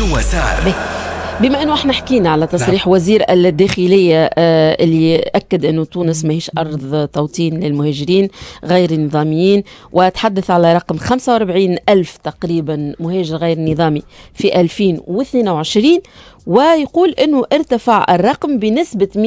شنو صار؟ بما انه احنا حكينا على نعم. تصريح نعم. وزير الداخليه آه اللي اكد انه تونس ماهيش ارض توطين للمهاجرين غير النظاميين وتحدث على رقم 45 الف تقريبا مهاجر غير نظامي في 2022 ويقول انه ارتفع الرقم بنسبه 244%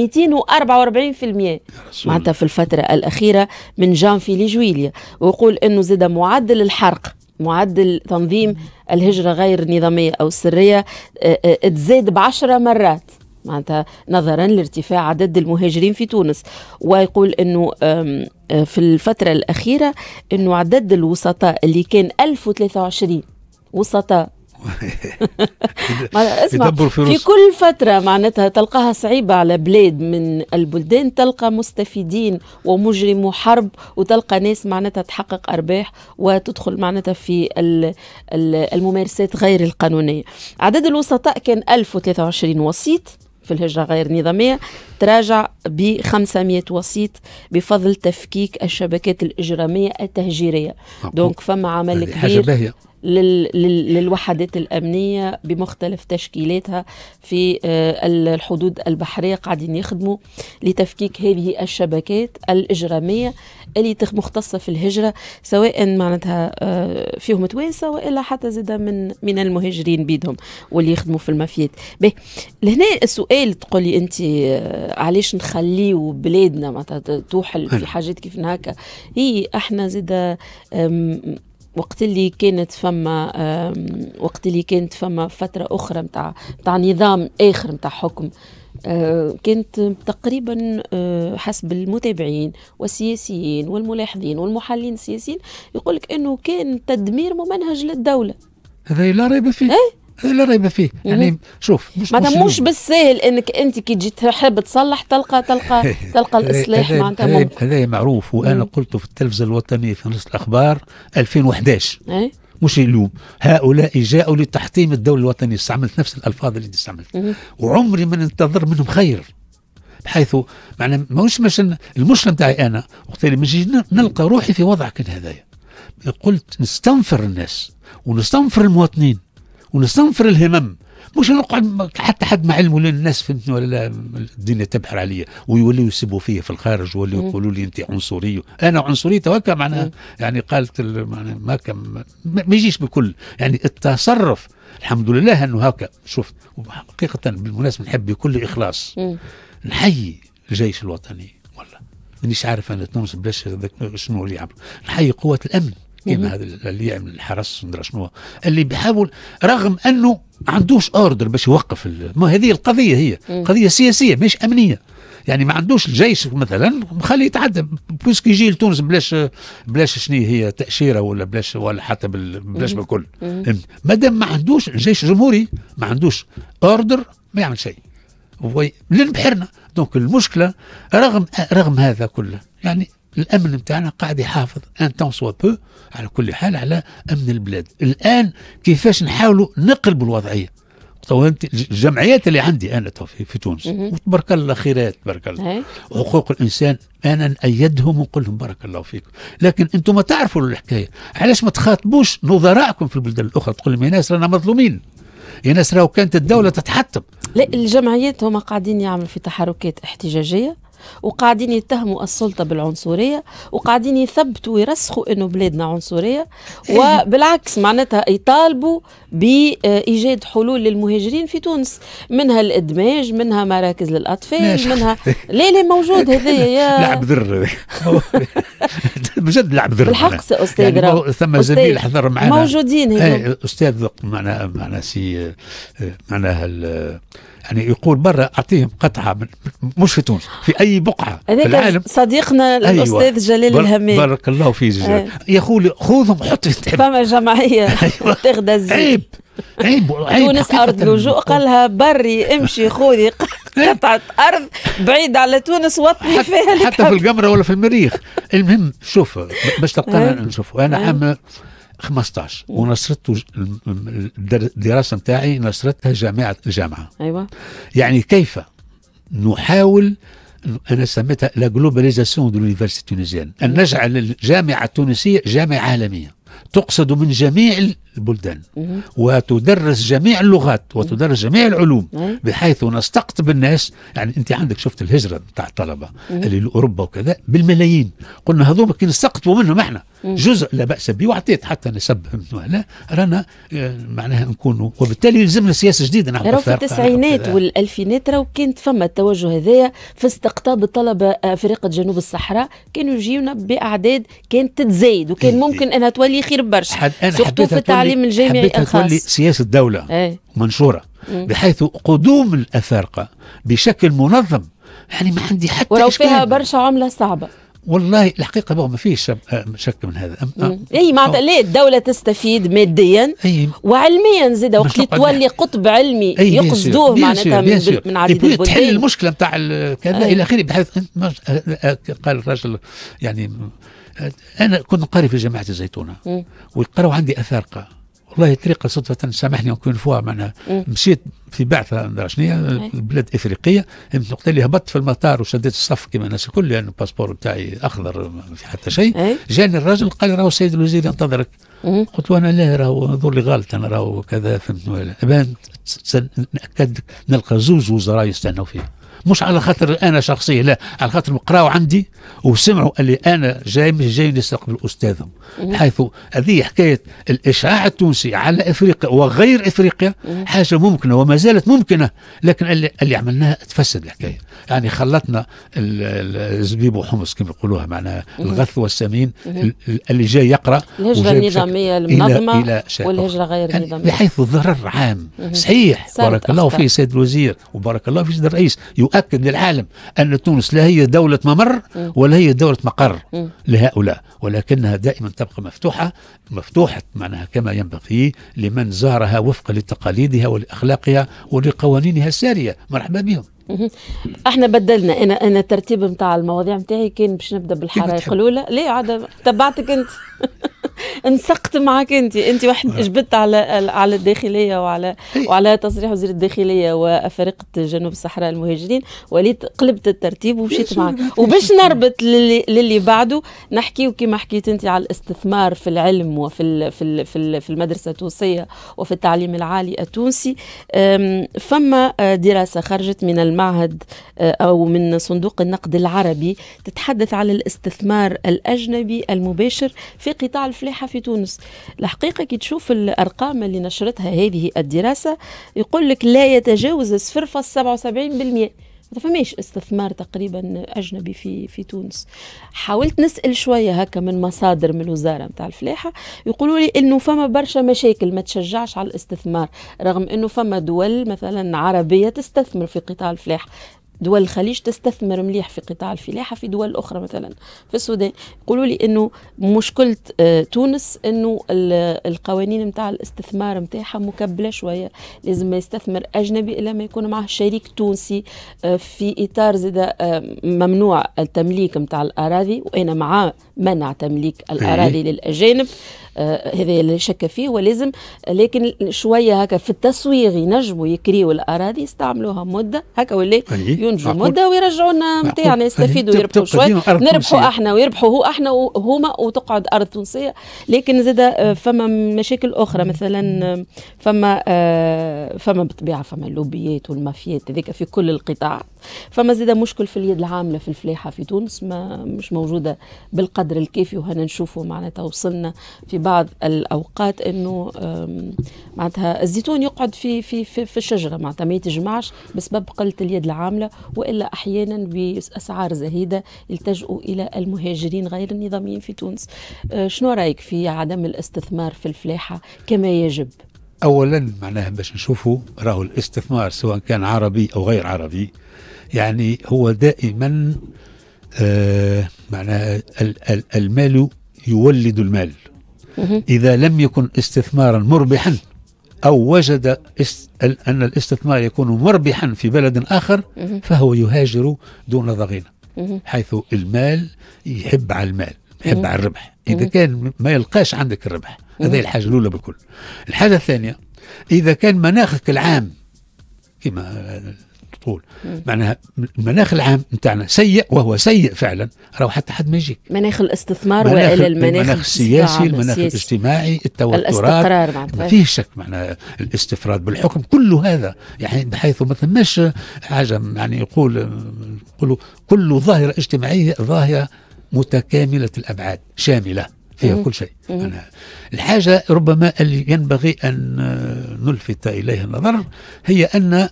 معناتها في الفتره الاخيره من جانفي لجويليا ويقول انه زاد معدل الحرق معدل تنظيم الهجرة غير النظامية أو السرية آه، آه، تزاد بعشرة مرات معناتها نظرا لارتفاع عدد المهاجرين في تونس ويقول انه آه، في الفترة الأخيرة انه عدد الوسطاء اللي كان 1023 وسطاء اسمع في كل فترة معناتها تلقاها صعيبة على بلاد من البلدان تلقى مستفيدين ومجرم حرب وتلقى ناس معناتها تحقق أرباح وتدخل معناتها في الممارسات غير القانونية عدد الوسطاء كان 1023 وسيط في الهجرة غير نظامية تراجع ب 500 وسيط بفضل تفكيك الشبكات الإجرامية التهجيرية دونك فما عمل كبير للوحدات الأمنية بمختلف تشكيلاتها في آه، الحدود البحرية قاعدين يخدموا لتفكيك هذه الشبكات الإجرامية اللي مختصة في الهجرة سواء معناتها آه، فيهم توانسة وإلا حتى زادة من من المهاجرين بيدهم واللي يخدموا في المافيات به لهنا السؤال تقول لي أنت آه، علاش نخليه بلادنا معناتها توحل في حاجات كيف هكا هي احنا زادة وقت اللي كانت فما وقت اللي كانت فما فترة أخرى متاع متاع نظام آخر متاع حكم آه، كانت تقريبا آه، حسب المتابعين والسياسيين والملاحظين والمحللين السياسيين يقولك انه كان تدمير ممنهج للدوله هذا لا ريب فيه إيه؟ لا ريب فيه يعني شوف مش معناتها مش, مش بالساهل انك انت كي تجي تحب تصلح تلقى تلقى تلقى الاصلاح معناتها هذا معروف وانا قلته في التلفزه الوطنيه في نص الاخبار 2011 اي مش اليوم هؤلاء جاءوا لتحطيم الدولة الوطنية استعملت نفس الألفاظ اللي استعملت وعمري ما ننتظر منهم خير بحيث معنا ماهوش مش المشكلة نتاعي أنا وقت اللي مش نلقى روحي في وضع كان هذايا قلت نستنفر الناس ونستنفر المواطنين ونستنفر الهمم مش نقعد حتى حد ما علم ولا الناس فهمتني ولا لا الدنيا تبحر عليا ويوليوا يسبوا فيا في الخارج ويوليوا يقولوا لي انت عنصري انا عنصري توكا معناها يعني قالت معناها ما كان ما يجيش بكل يعني التصرف الحمد لله انه هكا شفت وحقيقه بالمناسبه نحب بكل اخلاص نحيي الجيش الوطني والله مانيش عارف انا تونس بلاش شنو اللي يعملوا نحيي قوات الامن كيما هذا اللي يعمل الحرس شنو اللي بيحاول رغم انه عندوش اوردر باش يوقف ما هذه القضيه هي قضيه سياسيه مش امنيه يعني ما عندوش الجيش مثلا مخلي يتعدى بوسكي يجي لتونس بلاش بلاش شنو هي تاشيره ولا بلاش ولا حتى بلاش بالكل دام ما عندوش الجيش الجمهوري ما عندوش اوردر ما يعمل شيء لين بحرنا دونك المشكله رغم رغم هذا كله يعني الامن نتاعنا قاعد يحافظ ان سوا بو على كل حال على امن البلاد الان كيفاش نحاولوا نقلبوا الوضعيه الجمعيات اللي عندي انا في, في تونس وتبارك الله خيرات تبارك الله إيه. حقوق الانسان انا نأيدهم ونقول لهم بارك الله فيكم لكن انتم ما تعرفوا الحكايه علاش ما تخاطبوش نظرائكم في البلدان الاخرى تقول لهم يا ناس رانا مظلومين يا ناس راهو كانت الدوله تتحطم لا الجمعيات هما قاعدين يعملوا في تحركات احتجاجيه وقاعدين يتهموا السلطة بالعنصرية وقاعدين يثبتوا ويرسخوا أنه بلادنا عنصرية إيه. وبالعكس معناتها يطالبوا بإيجاد حلول للمهاجرين في تونس منها الإدماج منها مراكز للأطفال منها لا لا موجود هذايا يا لعب ذر بجد لعب ذر بالحق أستاذ يعني ثم زميل حضر معنا موجودين هنا إيه، أستاذ معنا معنا سي معناها يعني يقول برا اعطيهم قطعه من مش في تونس في اي بقعه في العالم صديقنا أيوة. الاستاذ جلال الهمي بارك الله فيك أيوة. يا خولي خذهم حط في فما جمعيه أيوة. الزيت عيب عيب عيب تونس ارض لجوء قالها بري امشي خذي إيه. قطعه ارض بعيد على تونس وطني فيها حتى في القمره ولا في المريخ المهم شوف باش تلقانا إيه. نشوف انا إيه. عامل 15 ونشرت الدراسه نتاعي نشرتها جامعه الجامعه ايوه يعني كيف نحاول انا سميتها لا جلوباليزاسيون دو لونيفرسيتي تونيزيان ان نجعل الجامعه التونسيه جامعه عالميه تقصد من جميع البلدان وتدرس جميع اللغات وتدرس جميع العلوم بحيث نستقطب الناس يعني انت عندك شفت الهجره بتاع الطلبه اللي لاوروبا وكذا بالملايين قلنا هذوما كي نستقطبوا منهم احنا جزء لا باس به واعطيت حتى نسب لا رانا آه، معناها نكونوا وبالتالي يلزمنا سياسه جديده نحن في التسعينات والالفينات راهو كانت فما التوجه هذايا في استقطاب الطلبه آه، فرقه جنوب الصحراء كانوا يجيونا باعداد كانت تتزايد وكان إيه، إيه. ممكن انها تولي خير برشا حد في التعليم الجامعي الخاص تولي سياسه دوله ايه؟ منشوره مم. بحيث قدوم الافارقه بشكل منظم يعني ما عندي حتى ولو إشكال. فيها برشا عمله صعبه والله الحقيقة بقى ما فيش آه، شك من هذا أم أم اي معناتها ليه الدولة تستفيد ماديا أي. وعلميا زيادة وقت تولي قطب علمي أي يقصدوه معناتها من, بيانشير. من عديد البلدان تحل المشكلة نتاع كذا إلى آخره بحيث أه، أه، قال الرجل يعني انا كنت نقري في جامعه الزيتونه ويقراوا عندي افارقه والله طريقه صدفه سامحني نكون فوا معناها مشيت في بعثه شنيا بلاد افريقيه وقت اللي هبطت في المطار وشديت الصف كما الناس الكل لان الباسبور بتاعي اخضر ما في حتى شيء إيه. جاني الراجل قال لي راهو السيد الوزير ينتظرك قلت له انا لا راهو نظر لي غلط انا راهو كذا فهمت ولا ناكد نلقى زوج وزراء يستنوا فيه مش على خاطر انا شخصيا لا على خاطر قراوا عندي وسمعوا اللي انا جاي مش جاي نستقبل استاذهم حيث هذه حكايه الاشعاع التونسي على افريقيا وغير افريقيا حاجه ممكنه وما زالت ممكنه لكن اللي, اللي عملناها تفسد الحكايه يعني خلطنا الزبيب وحمص كما يقولوها معناها الغث والسمين اللي جاي يقرا الهجره النظاميه المنظمه إلى والهجره غير يعني النظاميه بحيث الضرر عام صحيح بارك الله فيه سيد الوزير وبارك الله في سيد الرئيس تؤكد للعالم أن تونس لا هي دولة ممر ولا هي دولة مقر لهؤلاء ولكنها دائما تبقى مفتوحة مفتوحة معناها كما ينبغي لمن زارها وفقا لتقاليدها ولأخلاقها ولقوانينها السارية مرحبا بهم احنا بدلنا انا انا الترتيب نتاع المواضيع نتاعي كان باش نبدا بالحرائق الاولى لا عاد تبعتك انت انسقت معك انت انت واحد آه. جبت على على الداخليه وعلى إيه. وعلى تصريح وزير الداخليه وفريقه جنوب الصحراء المهاجرين وليت قلبت الترتيب ومشيت إيه، معك وباش نربط للي, للي بعده نحكي كما حكيت انت على الاستثمار في العلم وفي الـ في الـ في, الـ في المدرسه التونسيه وفي التعليم العالي التونسي فما آه، دراسه خرجت من المعهد آه، او من صندوق النقد العربي تتحدث على الاستثمار الاجنبي المباشر في قطاع الفلاحه الفلاحه في تونس الحقيقة كي تشوف الأرقام اللي نشرتها هذه الدراسة يقول لك لا يتجاوز 0.77% ما فماش استثمار تقريبا اجنبي في في تونس حاولت نسال شويه هكا من مصادر من الوزاره نتاع الفلاحه يقولوا لي انه فما برشا مشاكل ما تشجعش على الاستثمار رغم انه فما دول مثلا عربيه تستثمر في قطاع الفلاحه دول الخليج تستثمر مليح في قطاع الفلاحة في دول أخرى مثلا في السودان يقولوا لي أنه مشكلة آه، تونس أنه القوانين نتاع الاستثمار نتاعها مكبلة شوية لازم ما يستثمر أجنبي إلا ما يكون معه شريك تونسي آه، في إطار زاد آه، ممنوع التمليك نتاع الأراضي وأنا مع منع تمليك الأراضي إيه. للأجانب آه، هذا لا شك فيه ولازم لكن شويه هكا في التسويغ ينجموا يكريوا الاراضي يستعملوها مده هكا ولا ينجوا مده ويرجعوا لنا نتاعنا يستفيدوا ويربحوا شويه نربحوا احنا ويربحوا هو احنا وهما وتقعد ارض تونسيه لكن زاد آه، فما مشاكل اخرى مثلا آه، فما فما بالطبيعه فما اللوبيات والمافيات هذيك في كل القطاع فما زاد مشكل في اليد العامله في الفلاحه في تونس ما مش موجوده بالقدر الكافي وهنا نشوفوا معناتها وصلنا في بعض الاوقات انه معناتها الزيتون يقعد في في في, في الشجره معناتها ما يتجمعش بسبب قله اليد العامله والا احيانا باسعار زهيده يلتجؤوا الى المهاجرين غير النظاميين في تونس آه، شنو رايك في عدم الاستثمار في الفلاحه كما يجب اولا معناها باش نشوفوا راهو الاستثمار سواء كان عربي او غير عربي يعني هو دائما آه معناها المال يولد المال إذا لم يكن استثمارا مربحا أو وجد أن الاستثمار يكون مربحا في بلد آخر فهو يهاجر دون ضغينة حيث المال يحب على المال يحب على الربح إذا كان ما يلقاش عندك الربح هذه الحاجة الأولى بالكل الحاجة الثانية إذا كان مناخك العام كما طول معناها المناخ العام نتاعنا سيء وهو سيء فعلا راهو حتى حد ما يجيك مناخ الاستثمار والى المناخ المناخ السياسي المناخ الاجتماعي التوترات ما فيه شك معناها الاستفراد بالحكم كل هذا يعني بحيث ما ثماش حاجه يعني يقول يقولوا كل ظاهره اجتماعيه ظاهره متكامله الابعاد شامله فيها كل شيء أنا الحاجة ربما اللي ينبغي أن نلفت إليها النظر هي أن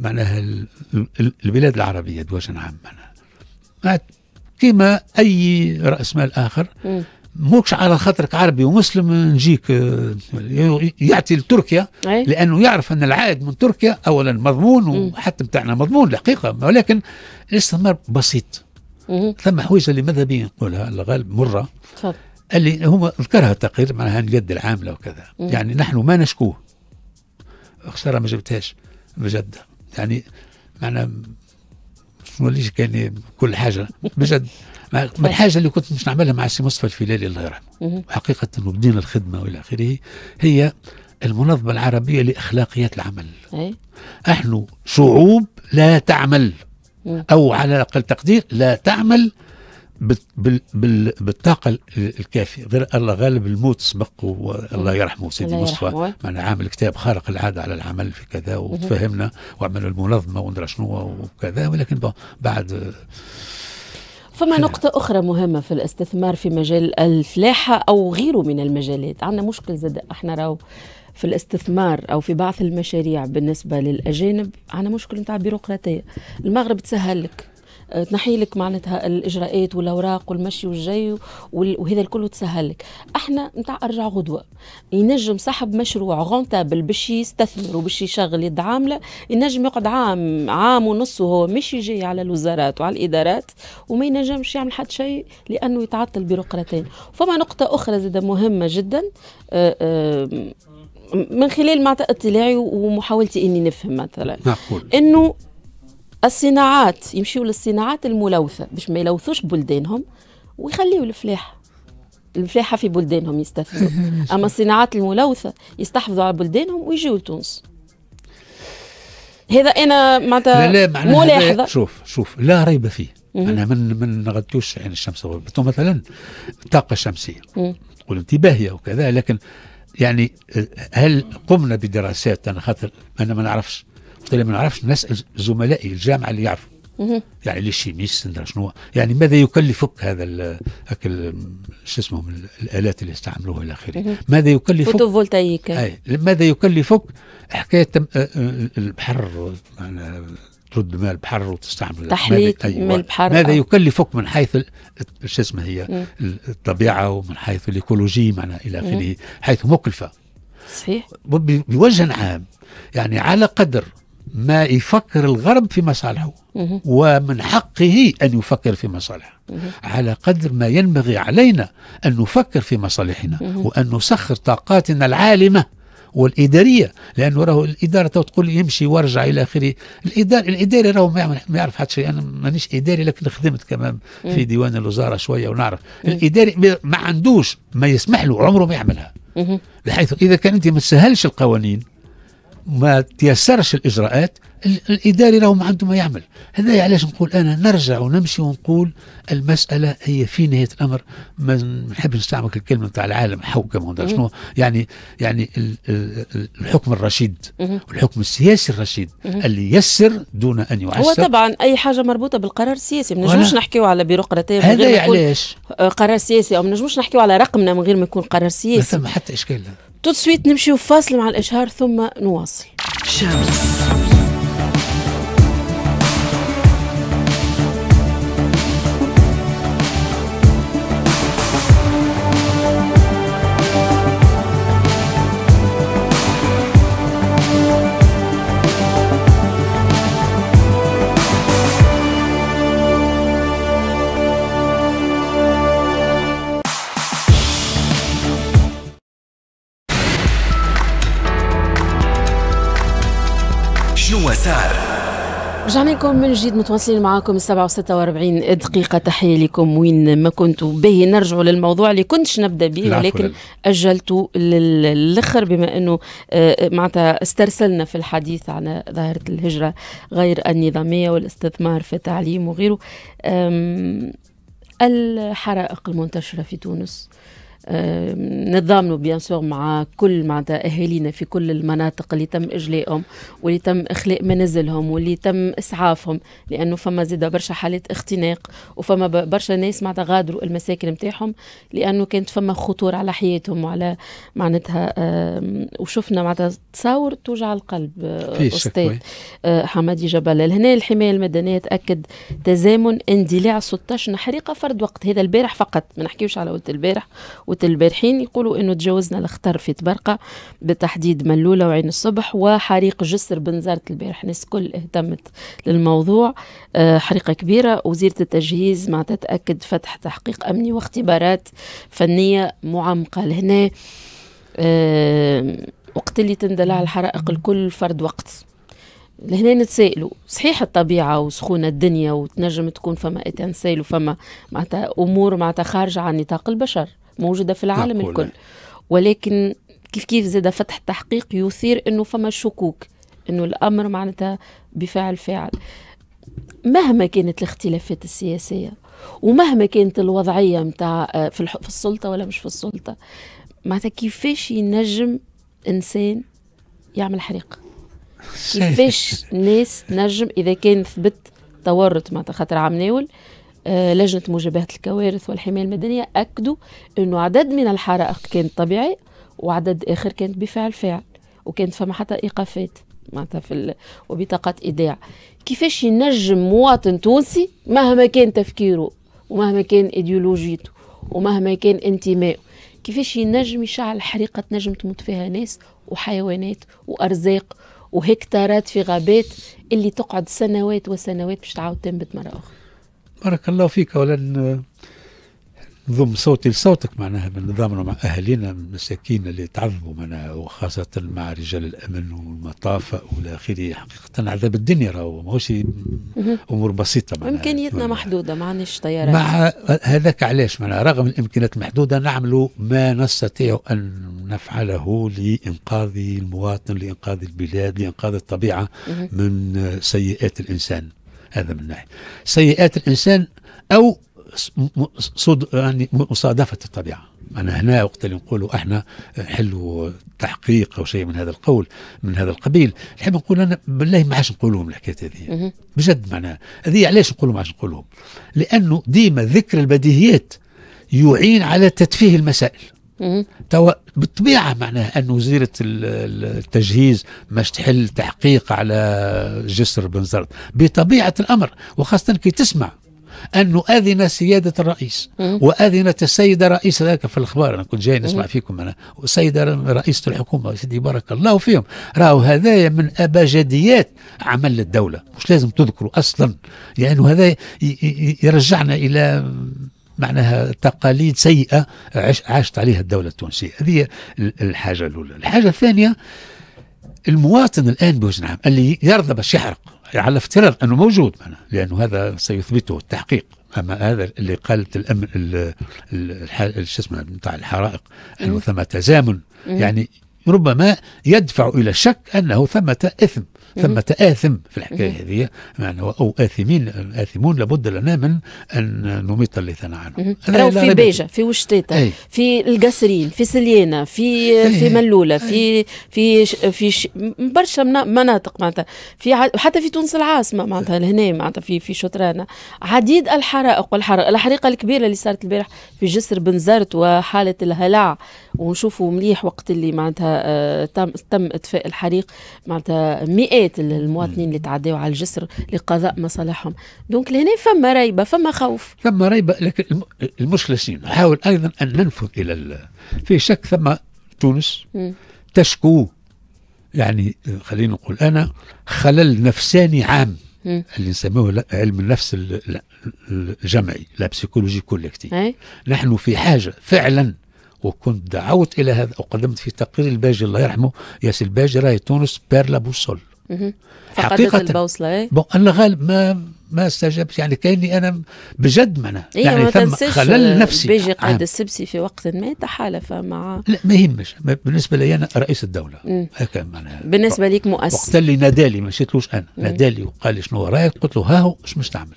معناها البلاد العربية بوجه عام معناها كما أي رأس مال آخر موكش على خاطرك عربي ومسلم نجيك يعطي لتركيا لانه يعرف ان العائد من تركيا اولا مضمون وحتى بتاعنا مضمون الحقيقه ولكن الاستثمار بسيط ثم حويجه اللي ماذا بي نقولها الغالب مره اللي هو ذكرها التقرير معناها اليد العامله وكذا يعني نحن ما نشكوه خساره ما جبتهاش بجد يعني معنا ليش كان كل حاجه بجد ما طيب. الحاجه اللي كنت مش نعملها مع السي مصطفى الفيلالي الله يرحمه حقيقه بدينا الخدمه والى اخره هي المنظمه العربيه لاخلاقيات العمل أي؟ نحن شعوب لا تعمل او على اقل تقدير لا تعمل بالطاقه الكافيه غير الله غالب الموت سبق والله يرحمه سيدي مصطفى معنا عامل كتاب خارق العاده على العمل في كذا وتفهمنا وعملوا المنظمه وندرى شنو وكذا ولكن بعد فما نقطة أخرى مهمة في الاستثمار في مجال الفلاحة أو غيره من المجالات عندنا مشكل زاد احنا راو في الاستثمار أو في بعض المشاريع بالنسبة للأجانب عندنا مشكل نتاع بيروقراطية المغرب تسهل لك تنحي لك معناتها الاجراءات والاوراق والمشي والجاي وهذا الكل تسهل لك احنا نتاع ارجع غدوه ينجم صاحب مشروع غونتابل باش يستثمر وباش يشغل يد عامله ينجم يقعد عام عام ونص وهو مش يجي على الوزارات وعلى الادارات وما ينجمش يعمل حتى شيء لانه يتعطل بيروقراطيا فما نقطه اخرى زاده مهمه جدا آه، آه، من خلال معناتها اطلاعي ومحاولتي اني نفهم مثلا نعم، انه الصناعات يمشيو للصناعات الملوثة باش ما يلوثوش بلدانهم ويخليو الفلاحة الفلاحة في بلدانهم يستثمروا أما الصناعات الملوثة يستحفظوا على بلدانهم ويجيو لتونس هذا أنا معناتها لا لا ملاحظة شوف شوف لا ريب فيه أنا من من نغطيوش عين الشمس مثلا الطاقة الشمسية تقول باهية وكذا لكن يعني آه، هل قمنا بدراسات أنا خاطر أنا ما نعرفش قلت لما نعرفش نسال زملائي الجامعه اللي يعرفوا يعني ليش شيميس شنو يعني ماذا يكلفك هذا هكا شو اسمه الالات اللي استعملوها الى اخره ماذا يكلفك فوتوفولتايك اي ماذا يكلفك حكايه البحر معنا ترد ماء البحر وتستعمل تحليت أيوة. ماء من البحر ماذا آه. يكلفك من حيث شو اسمه هي الطبيعه ومن حيث الايكولوجي معنا الى اخره حيث مكلفه صحيح بوجه عام يعني على قدر ما يفكر الغرب في مصالحه ومن حقه أن يفكر في مصالحه على قدر ما ينبغي علينا أن نفكر في مصالحنا وأن نسخر طاقاتنا العالمة والاداريه لانه راه الاداره تقول يمشي وارجع الى اخره الاداري الاداري راهو ما يعرف حتى شيء انا مانيش اداري لكن خدمت كمان في ديوان الوزاره شويه ونعرف الاداري ما عندوش ما يسمح له عمره ما يعملها بحيث اذا كان انت ما تسهلش القوانين ما تيسرش الاجراءات الاداري راهو ما عنده ما يعمل هذا علاش نقول انا نرجع ونمشي ونقول المساله هي في نهايه الامر ما نحب نستعمل الكلمه نتاع العالم حوكمه شنو يعني يعني الحكم الرشيد والحكم السياسي الرشيد اللي يسر دون ان يعسر هو طبعا اي حاجه مربوطه بالقرار السياسي ما نجموش نحكيو على بيروقراطيه هذا علاش آه، قرار سياسي او ما نجموش نحكيو على رقمنا من غير ما يكون قرار سياسي ما ثم حتى اشكال تو سويت نمشي وفاصل مع الإشهار ثم نواصل شمس بكم من جديد متواصلين معاكم 7 و46 دقيقة تحية لكم وين ما كنتوا به نرجعوا للموضوع اللي كنتش نبدا به ولكن أجلته للآخر بما أنه آه، معناتها استرسلنا في الحديث على ظاهرة الهجرة غير النظامية والاستثمار في التعليم وغيره الحرائق المنتشرة في تونس نتضامنوا بيان مع كل معناتها اهالينا في كل المناطق اللي تم اجلائهم واللي تم اخلاء منازلهم واللي تم اسعافهم لانه فما زيدا برشا حالات اختناق وفما برشا ناس معناتها غادروا المساكن نتاعهم لانه كانت فما خطور على حياتهم وعلى معناتها وشفنا معناتها تصاور توجع القلب أه، استاذ أه، حمادي جبل هنا الحمايه المدنيه تاكد تزامن اندلاع 16 حريقه فرد وقت هذا البارح فقط ما نحكيوش على ولد البارح البارحين يقولوا انه تجاوزنا الخطر في تبرقة بتحديد ملولة وعين الصبح وحريق جسر بنزارة البارح ناس كل اهتمت للموضوع آه، حريقة كبيرة وزيرة التجهيز مع تتأكد فتح تحقيق أمني واختبارات فنية معمقة لهنا آه، وقت اللي تندلع الحرائق الكل فرد وقت لهنا نتسائلوا صحيح الطبيعة وسخونة الدنيا وتنجم تكون فما اتنسال وفما معناتها أمور معناتها خارجة عن نطاق البشر موجودة في العالم نقول. الكل ولكن كيف كيف زاد فتح التحقيق يثير أنه فما شكوك أنه الأمر معناتها بفعل فاعل مهما كانت الاختلافات السياسية ومهما كانت الوضعية متاع آه، في, في السلطة ولا مش في السلطة معناتها كيفاش ينجم إنسان يعمل حريق كيفاش ناس تنجم إذا كان ثبت تورط معناتها خاطر عم ناول آه، لجنة مجابهة الكوارث والحماية المدنية أكدوا أنه عدد من الحرائق كانت طبيعي وعدد آخر كانت بفعل فاعل وكانت فما حتى إيقافات معناتها في وبطاقات إيداع كيفاش ينجم مواطن تونسي مهما كان تفكيره ومهما كان إيديولوجيته ومهما كان انتمائه كيفاش ينجم يشعل حريقة نجم تموت فيها ناس وحيوانات وأرزاق وهكتارات في غابات اللي تقعد سنوات وسنوات باش تعاود تنبت مرة أخرى بارك الله فيك اولا نضم صوتي لصوتك معناها بنضامنوا مع اهالينا المساكين اللي تعذبوا معناها وخاصه مع رجال الامن والمطافه والى اخره حقيقه عذاب الدنيا راهو ماهوش امور بسيطه معناها امكانياتنا محدوده ما عندناش طيارات مع هذاك علاش معناها رغم الامكانيات المحدوده نعمل ما نستطيع ان نفعله لانقاذ المواطن لانقاذ البلاد لانقاذ الطبيعه من سيئات الانسان هذا من ناحيه سيئات الانسان او صد يعني مصادفه الطبيعه أنا هنا وقت اللي نقولوا احنا حلوا تحقيق أو شيء من هذا القول من هذا القبيل نحب نقول أنا بالله ما عادش نقولهم الحكاية هذه بجد معناها هذه علاش نقولوا ما عادش نقولهم لأنه ديما ذكر البديهيات يعين على تتفيه المسائل تو بالطبيعه معناه ان وزيره التجهيز مش تحل تحقيق على جسر بن زرد بطبيعه الامر وخاصه كي تسمع انه اذن سياده الرئيس واذنت السيده رئيس ذلك في الاخبار انا كنت جاي نسمع فيكم انا والسيده رئيسه الحكومه سيدي بارك الله فيهم راهو هذايا من ابجديات عمل الدوله مش لازم تذكروا اصلا لانه يعني هذا يرجعنا الى معناها تقاليد سيئه عاشت عليها الدوله التونسيه هذه الحاجه الاولى الحاجه الثانيه المواطن الان بوزن نعم اللي يرضى باش يحرق على افتراض انه موجود معنا لانه هذا سيثبته التحقيق اما هذا اللي قالت الامن شو اسمه بتاع الحرائق انه ثم تزامن يعني ربما يدفع الى الشك انه ثمه اثم ثمة آثم في الحكاية هذه يعني أو آثمين آثمون لابد لنا من أن نميط اللسان عنهم راهو في بيجة في وشتيتة في القسرين في سليانة في أي. في ملولة أي. في في في ش... برشا مناطق معناتها في ع... حتى في تونس العاصمة معناتها لهنا معناتها في في شطرانة عديد الحرائق والحرائق الحريقة الكبيرة اللي صارت البارح في جسر بنزرت وحالة الهلع ونشوفوا مليح وقت اللي معناتها آه، تم تم إطفاء الحريق معناتها 100 مئات المواطنين اللي تعداو على الجسر لقضاء مصالحهم دونك لهنا فما ريبه فما خوف فما ريبه لكن المشلسين نحاول ايضا ان ننفذ الى في شك ثم تونس تشكو يعني خلينا نقول انا خلل نفساني عام مم. اللي نسموه علم النفس الجمعي لا بسيكولوجي كولكتيف نحن في حاجه فعلا وكنت دعوت الى هذا وقدمت في تقرير الباجي الله يرحمه ياسر الباجي راي تونس بيرلا بوسول حقيقة البوصلة إيه؟ بون أنا غالب ما ما استجبت يعني كاني انا بجد منا إيه يعني ثم خلل نفسي بيجي نعم. قائد السبسي في وقت ما تحالف مع لا ما يهمش بالنسبه لي انا رئيس الدوله هكا معناها بالنسبه ليك مؤسس وقت اللي نادالي ما مشيتلوش انا نادالي وقال لي شنو رايك قلت له ها هو اش مش تعمل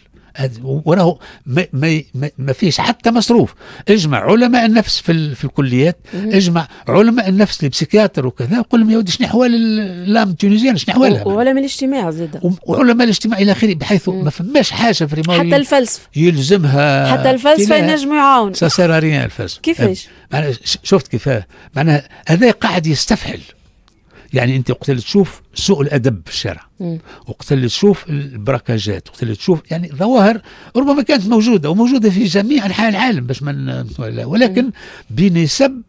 وراه ما, ما, ما فيش حتى مصروف اجمع علماء النفس في, في الكليات اجمع علماء النفس البسيكياتر وكذا وقول لهم يا ودي شنو احوال اللام التونيزيان شنو احوالها وعلماء الاجتماع زاد وعلماء الاجتماع الى اخره بحيث ما فماش حاجه في حتى الفلسفه يلزمها حتى الفلسفه ينجم يعاون سا ريان الفلسفه كيفاش؟ شفت كيفاه معناها هذا قاعد يستفحل يعني انت وقت اللي تشوف سوء الادب في الشارع وقت اللي تشوف البراكاجات وقت اللي تشوف يعني ظواهر ربما كانت موجوده وموجوده في جميع انحاء العالم باش ما ولكن بنسب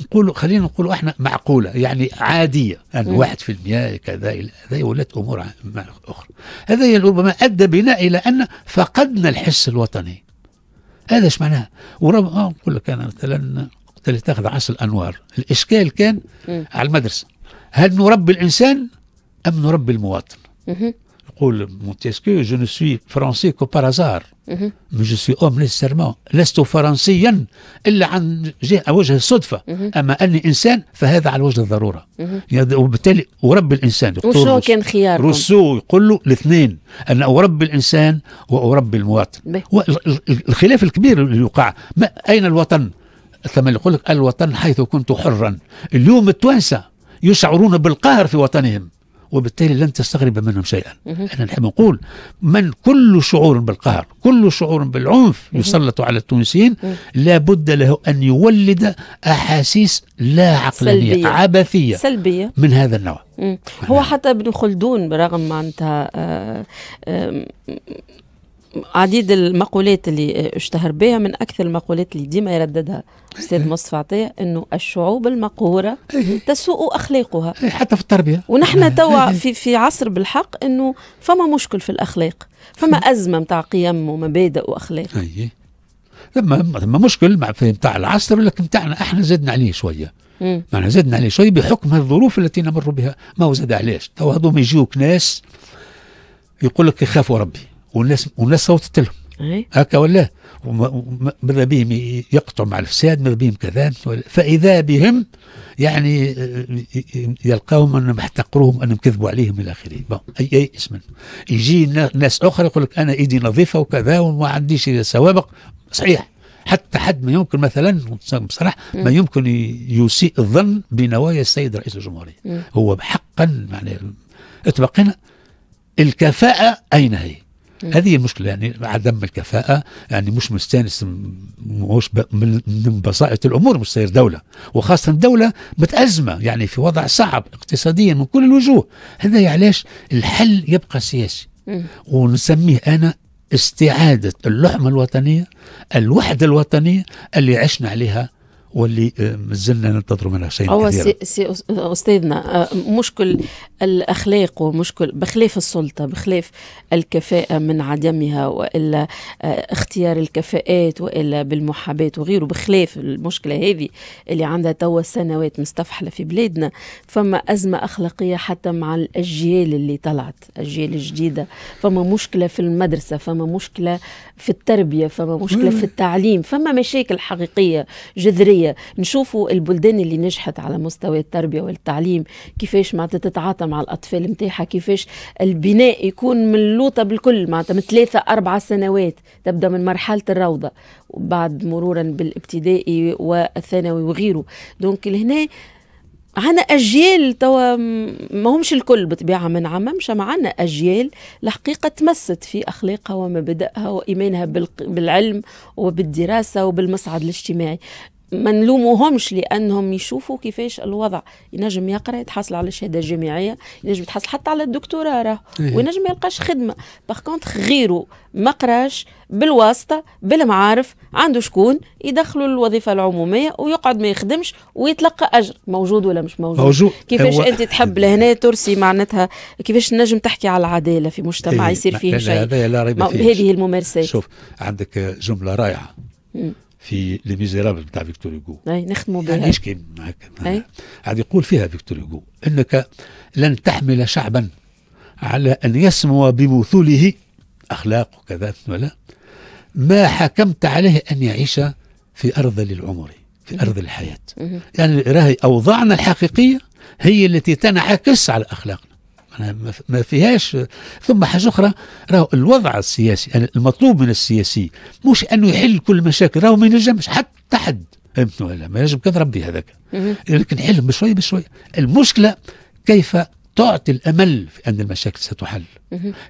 نقول خلينا نقول احنا معقوله يعني عاديه ان واحد في المئة كذا هذه ولات امور اخرى هذا ربما ادى بنا الى ان فقدنا الحس الوطني هذا ايش معناه؟ وربما آه، نقول لك انا مثلا وقت اللي تاخذ عصر الانوار الاشكال كان على المدرسه هل نربي الانسان ام نربي المواطن يقول مونتيسكيو جو نو سوي فرونسي كو بارازار مي جو سوي اوم نيسيرمون لست فرنسيا الا عن جهه وجه الصدفه اما اني انسان فهذا على وجه الضروره يعني وبالتالي اربي الانسان وشنو كان خيار روسو يقول له الاثنين انا اربي الانسان واربي المواطن الخلاف الكبير اللي يقع ما اين الوطن ثم يقول لك الوطن حيث كنت حرا اليوم التوانسه يشعرون بالقهر في وطنهم وبالتالي لن تستغرب منهم شيئا احنا نحب نقول من كل شعور بالقهر كل شعور بالعنف يسلط على التونسيين لا بد له أن يولد أحاسيس لا عقلانية سلبية. عبثية سلبية من هذا النوع هو نعم. حتى ابن خلدون برغم معناتها عديد المقولات اللي آه، اشتهر بها من اكثر المقولات اللي ديما يرددها استاذ إيه. مصطفى عطيه انه الشعوب المقهوره إيه. تسوء اخلاقها إيه، حتى في التربيه ونحن توا في في عصر بالحق انه فما مشكل في الاخلاق فما ازمه نتاع قيم ومبادئ واخلاق لما لما مشكل مع في نتاع العصر لكن نتاعنا احنا زدنا عليه شويه معنا زدنا عليه شويه بحكم الظروف التي نمر بها ما هو زاد علاش توا هذوما يجيوك ناس يقول لك يخافوا ربي والناس والناس صوتت لهم إيه. هكا ولا مر بهم يقطعوا مع الفساد مر بهم كذا فاذا بهم يعني آه، يلقاهم انهم احتقروهم انهم كذبوا عليهم الى اخره اي اي اسم يجي ناس اخرى يقول لك انا ايدي نظيفه وكذا وما عنديش سوابق صحيح حتى حد ما يمكن مثلا بصراحه ما يمكن يسيء الظن بنوايا السيد رئيس الجمهوريه هو حقا يعني اتبقينا الكفاءه اين هي؟ هذه المشكله يعني عدم الكفاءه يعني مش مستانس مش من بسائط الامور مش سير دوله وخاصه دوله متازمه يعني في وضع صعب اقتصاديا من كل الوجوه هذا يعني علاش الحل يبقى سياسي ونسميه انا استعاده اللحمه الوطنيه الوحده الوطنيه اللي عشنا عليها واللي مازلنا آه، ننتظروا منها شيء هو سي, سي استاذنا آه، مشكل الاخلاق ومشكل بخلاف السلطه بخلاف الكفاءه من عدمها والا آه، اختيار الكفاءات والا بالمحابات وغيره بخلاف المشكله هذه اللي عندها توا سنوات مستفحله في بلادنا فما ازمه اخلاقيه حتى مع الاجيال اللي طلعت الاجيال الجديده فما مشكله في المدرسه فما مشكله في التربية فما مشكلة في التعليم فما مشاكل حقيقية جذرية نشوفوا البلدان اللي نجحت على مستوى التربية والتعليم كيفاش معناتها تتعاطى مع الأطفال نتاعها كيفاش البناء يكون من اللوطة بالكل معناتها من ثلاثة أربعة سنوات تبدأ من مرحلة الروضة وبعد مرورا بالابتدائي والثانوي وغيره دونك لهنا عنا اجيال توا ما همش الكل بطبيعه من نعممش ما عنا اجيال الحقيقه تمست في اخلاقها ومبادئها وايمانها بالعلم وبالدراسه وبالمصعد الاجتماعي ما نلوموهمش لانهم يشوفوا كيفاش الوضع ينجم يقرا يتحصل على شهاده جامعيه ينجم يتحصل حتى على الدكتوراه راه إيه. وينجم ما يلقاش خدمه باغ كونتخ غيره ما قراش بالواسطه بالمعارف عنده شكون يدخلوا الوظيفه العموميه ويقعد ما يخدمش ويتلقى اجر موجود ولا مش موجود, موجود. كيفاش انت تحب لهنا ترسي معناتها كيفاش نجم تحكي على العداله في مجتمع إيه، يصير فيه شيء هذه الممارسات شوف عندك جمله رائعه في لي ميزيرابل تاع فيكتور هيجو اي نختموا يعني بها يعني يشكي معك قاعد يقول فيها فيكتور هيجو انك لن تحمل شعبا على ان يسمو بمثوله اخلاق وكذا ولا ما حكمت عليه ان يعيش في ارض العمر في ارض الحياه يعني راهي اوضاعنا الحقيقيه هي التي تنعكس على اخلاقنا ما فيهاش ثم حاجه اخرى راهو الوضع السياسي يعني المطلوب من السياسي مش انه يحل كل المشاكل راهو ما ينجمش حتى حد فهمت ولا ما ينجم كان ربي هذاك لكن نحل بشويه بشويه المشكله كيف تعطي الامل في ان المشاكل ستحل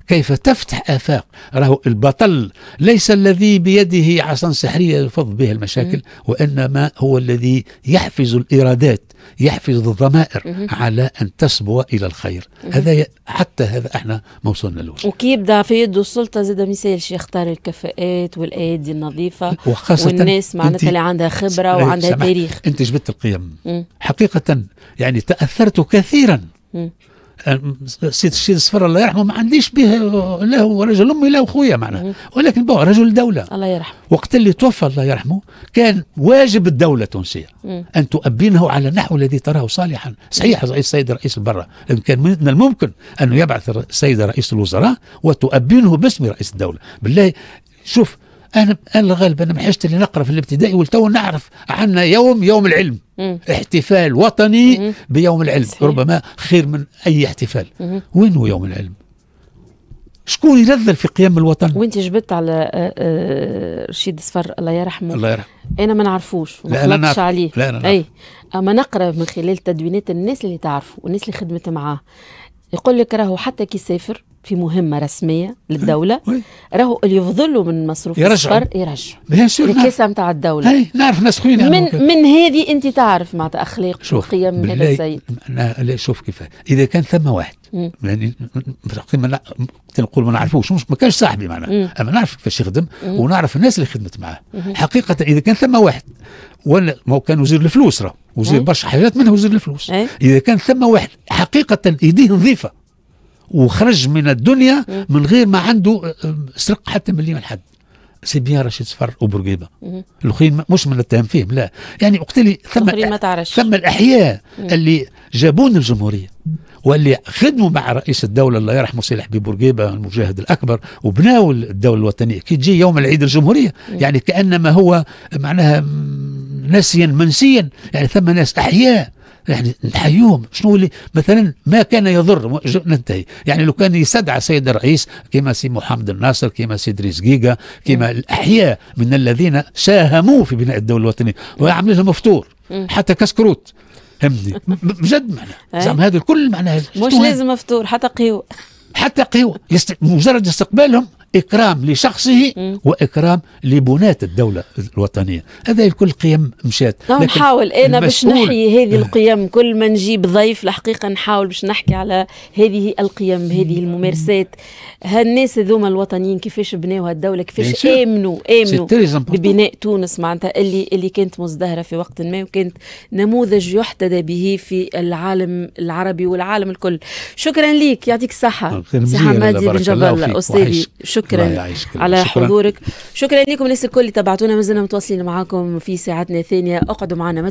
كيف تفتح افاق راه البطل ليس الذي بيده عصا سحريه يفض بها المشاكل وانما هو الذي يحفز الارادات يحفز الضمائر على ان تصبو الى الخير هذا حتى هذا احنا ما وصلنا له وكي يبدا في يده السلطه زاد ما يسالش يختار الكفاءات والايادي النظيفه وخاصة والناس معناتها اللي عندها خبره وعندها تاريخ انت جبت القيم حقيقه يعني تاثرت كثيرا سيد الشيد صفر الله يرحمه ما عنديش به له رجل امي لا خويا معناه ولكن بو رجل دوله الله يرحمه وقت اللي توفى الله يرحمه كان واجب الدوله التونسيه ان تؤبينه على النحو الذي تراه صالحا صحيح السيد رئيس البرة لكن كان من الممكن انه يبعث السيد رئيس الوزراء وتؤبينه باسم رئيس الدوله بالله شوف انا انا الغالب انا من اللي نقرا في الابتدائي والتو نعرف عنا يوم يوم العلم مم. احتفال وطني مم. بيوم العلم صحيح. ربما خير من اي احتفال مم. وين هو يوم العلم شكون ينذر في قيام الوطن وانت جبت على آه، آه، رشيد صفر الله يرحمه الله يرحمه انا ما نعرفوش وما لا نعرف. عليه لا أنا نعرف. اي اما نقرا من خلال تدوينات الناس اللي تعرفه والناس اللي خدمت معاه يقول لك راهو حتى كي سافر في مهمة رسمية للدولة راهو اللي يفضلوا من مصروف السفر يرجع الكاسة نتاع الدولة هي نعرف ناس خوينا من ممكن. من هذه أنت تعرف مع أخلاق وقيم هذا السيد أنا لا شوف كيف إذا كان ثم واحد يعني ما نقول ما نعرفوش مش ما كانش صاحبي معنا أما نعرف كيفاش يخدم ونعرف الناس اللي خدمت معاه حقيقة إذا كان ثم واحد ولا ما كان وزير الفلوس راه وزير برشا حاجات منها وزير الفلوس إذا كان ثم واحد حقيقة يديه نظيفة وخرج من الدنيا من غير ما عنده آه، سرق حتى مليون حد سي بيان رشيد صفر وبرقيبه الاخرين مش من التهم فيهم لا يعني وقت اللي ثم ما تعرفش ثم الاحياء اللي جابون الجمهوريه واللي خدموا مع رئيس الدوله الله يرحمه سي الحبيب بورقيبه المجاهد الاكبر وبناوا الدوله الوطنيه كي تجي يوم العيد الجمهوريه مم. يعني كانما هو معناها نسيا منسيا يعني ثم ناس احياء يعني نحيوهم شنو اللي مثلا ما كان يضر ننتهي يعني لو كان يستدعى سيد الرئيس كما سي محمد الناصر كما سي دريس جيجا كما الاحياء من الذين ساهموا في بناء الدوله الوطنيه ويعمل لهم فطور حتى كسكروت فهمتني بجد معناها إيه. زعما هذا الكل معناها مش لازم فطور حتى قيو حتى قيو يست... مجرد استقبالهم إكرام لشخصه وإكرام لبناة الدولة الوطنية هذا الكل قيم مشات نعم، نحاول أنا باش نحيي هذه آه. القيم كل ما نجيب ضيف الحقيقة نحاول باش نحكي على هذه القيم هذه الممارسات هالناس هذوما الوطنيين كيفاش بناوا الدولة كيفاش آمنوا آمنوا ببناء تونس معناتها اللي اللي كانت مزدهرة في وقت ما وكانت نموذج يحتذى به في العالم العربي والعالم الكل شكرا ليك يعطيك الصحة سي حمادي بن جبل أستاذي شكرا شكرا على شكرا. حضورك شكرا لكم الناس الكل اللي تبعتونا مازلنا متواصلين معاكم في ساعتنا الثانيه اقعدوا معنا ما